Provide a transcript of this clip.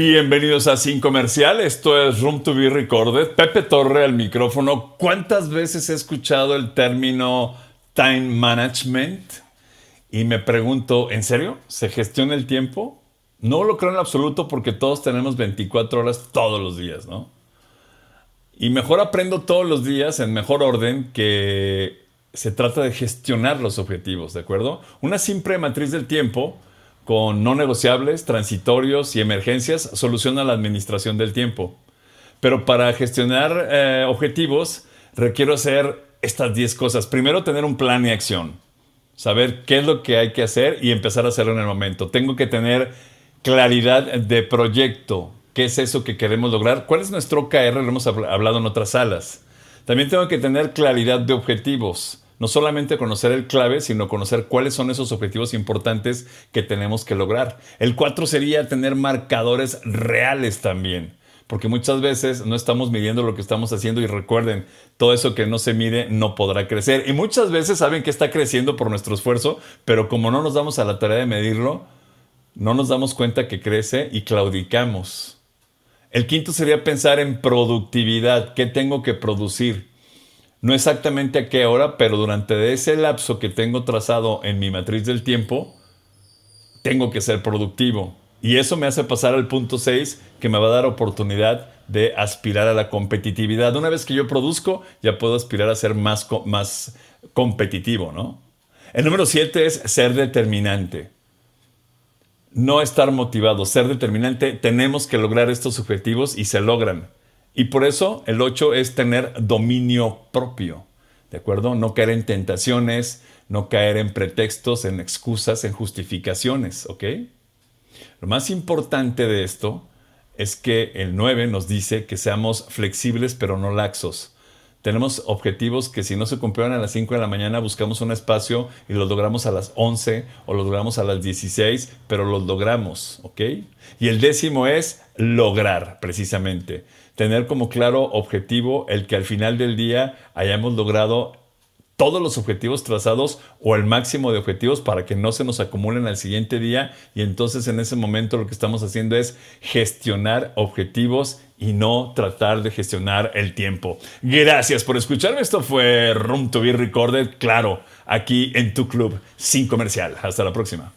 Bienvenidos a Sin Comercial, esto es Room to be Recorded. Pepe Torre al micrófono. ¿Cuántas veces he escuchado el término time management? Y me pregunto, ¿en serio? ¿Se gestiona el tiempo? No lo creo en absoluto porque todos tenemos 24 horas todos los días, ¿no? Y mejor aprendo todos los días en mejor orden que se trata de gestionar los objetivos, ¿de acuerdo? Una simple matriz del tiempo con no negociables, transitorios y emergencias soluciona la administración del tiempo. Pero para gestionar eh, objetivos requiero hacer estas 10 cosas. Primero, tener un plan y acción. Saber qué es lo que hay que hacer y empezar a hacerlo en el momento. Tengo que tener claridad de proyecto. ¿Qué es eso que queremos lograr? ¿Cuál es nuestro KR? Lo hemos hablado en otras salas. También tengo que tener claridad de objetivos no solamente conocer el clave, sino conocer cuáles son esos objetivos importantes que tenemos que lograr. El 4 sería tener marcadores reales también porque muchas veces no estamos midiendo lo que estamos haciendo y recuerden, todo eso que no se mide no podrá crecer. Y muchas veces saben que está creciendo por nuestro esfuerzo, pero como no nos damos a la tarea de medirlo, no nos damos cuenta que crece y claudicamos. El quinto sería pensar en productividad, qué tengo que producir, no exactamente a qué hora, pero durante ese lapso que tengo trazado en mi matriz del tiempo, tengo que ser productivo. Y eso me hace pasar al punto 6, que me va a dar oportunidad de aspirar a la competitividad. Una vez que yo produzco, ya puedo aspirar a ser más, más competitivo, ¿no? El número 7 es ser determinante. No estar motivado, ser determinante. Tenemos que lograr estos objetivos y se logran. Y por eso el 8 es tener dominio propio, ¿de acuerdo? No caer en tentaciones, no caer en pretextos, en excusas, en justificaciones, ¿ok? Lo más importante de esto es que el 9 nos dice que seamos flexibles pero no laxos. Tenemos objetivos que si no se cumplieron a las 5 de la mañana buscamos un espacio y los logramos a las 11 o los logramos a las 16, pero los logramos, ¿ok? Y el décimo es lograr, precisamente tener como claro objetivo el que al final del día hayamos logrado todos los objetivos trazados o el máximo de objetivos para que no se nos acumulen al siguiente día y entonces en ese momento lo que estamos haciendo es gestionar objetivos y no tratar de gestionar el tiempo. Gracias por escucharme. Esto fue Room to be Recorded, claro, aquí en tu club sin comercial. Hasta la próxima.